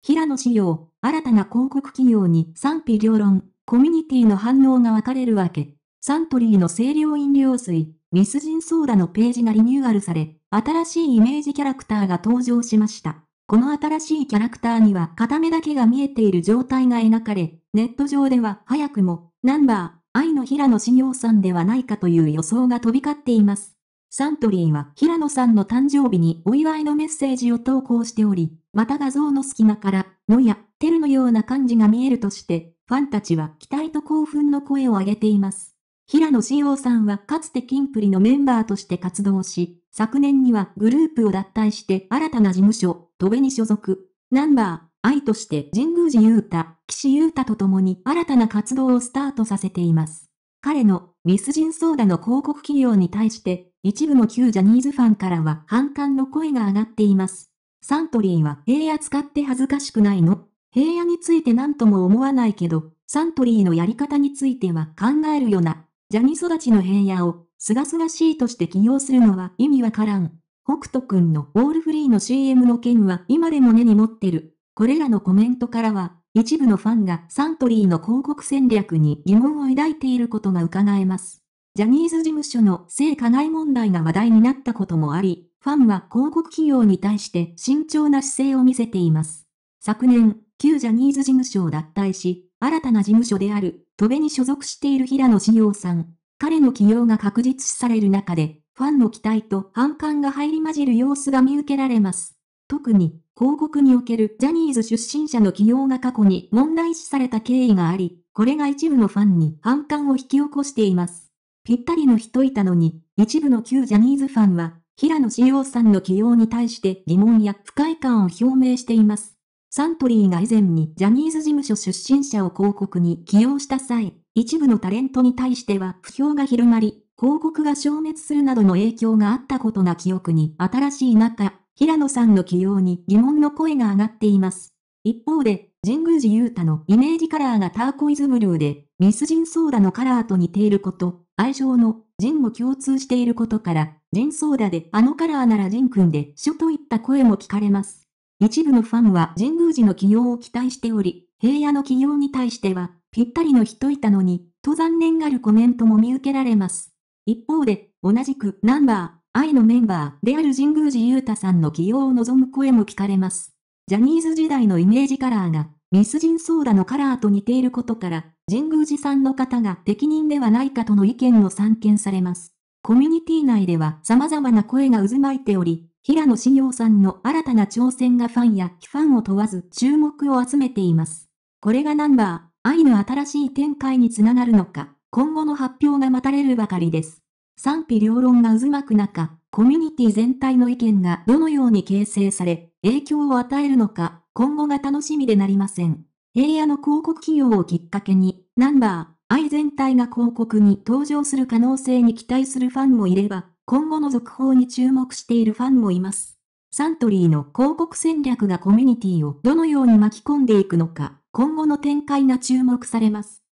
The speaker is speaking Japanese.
平野紫耀、新たな広告企業に賛否両論、コミュニティの反応が分かれるわけ。サントリーの清涼飲料水、ミスジンソーダのページがリニューアルされ、新しいイメージキャラクターが登場しました。この新しいキャラクターには片目だけが見えている状態が描かれ、ネット上では早くも、ナンバー、愛の平野紫耀さんではないかという予想が飛び交っています。サントリーは平野さんの誕生日にお祝いのメッセージを投稿しており、また画像の隙間から、のや、てるのような感じが見えるとして、ファンたちは期待と興奮の声を上げています。平野志陽さんはかつてキンプリのメンバーとして活動し、昨年にはグループを脱退して新たな事務所、戸部に所属。ナンバー、愛として神宮寺勇太、岸優太と共に新たな活動をスタートさせています。彼のミスジンソーダの広告企業に対して、一部の旧ジャニーズファンからは反感の声が上がっています。サントリーは平野使って恥ずかしくないの平野について何とも思わないけど、サントリーのやり方については考えるよな。ジャニ育ちの平野を、すがすがしいとして起用するのは意味わからん。北斗くんのオールフリーの CM の件は今でも根に持ってる。これらのコメントからは、一部のファンがサントリーの広告戦略に疑問を抱いていることが伺えます。ジャニーズ事務所の性加害問題が話題になったこともあり、ファンは広告企業に対して慎重な姿勢を見せています。昨年、旧ジャニーズ事務所を脱退し、新たな事務所である、戸部に所属している平野志陽さん。彼の起用が確実視される中で、ファンの期待と反感が入り混じる様子が見受けられます。特に、広告におけるジャニーズ出身者の起用が過去に問題視された経緯があり、これが一部のファンに反感を引き起こしています。ぴったりの人いたのに、一部の旧ジャニーズファンは、平野志耀さんの起用に対して疑問や不快感を表明しています。サントリーが以前にジャニーズ事務所出身者を広告に起用した際、一部のタレントに対しては不評が広まり、広告が消滅するなどの影響があったことが記憶に新しい中、平野さんの起用に疑問の声が上がっています。一方で、神宮寺勇太のイメージカラーがターコイズブルーで、ミスジンソーダのカラーと似ていること、愛称のジンも共通していることから、ジンソーダであのカラーならジンくんでしょといった声も聞かれます。一部のファンは神宮寺の起用を期待しており、平野の起用に対しては、ぴったりの人いたのに、と残念がるコメントも見受けられます。一方で、同じくナンバー愛のメンバーである神宮寺勇太さんの起用を望む声も聞かれます。ジャニーズ時代のイメージカラーが、ミスジンソーダのカラーと似ていることから、神宮寺さんの方が適任ではないかとの意見も散見されます。コミュニティ内では様々な声が渦巻いており、平野志耀さんの新たな挑戦がファンやファンを問わず注目を集めています。これがナンバー、愛の新しい展開につながるのか、今後の発表が待たれるばかりです。賛否両論が渦巻く中、コミュニティ全体の意見がどのように形成され、影響を与えるのか、今後が楽しみでなりません。平野の広告企業をきっかけに、ナンバー、愛全体が広告に登場する可能性に期待するファンもいれば、今後の続報に注目しているファンもいます。サントリーの広告戦略がコミュニティをどのように巻き込んでいくのか、今後の展開が注目されます。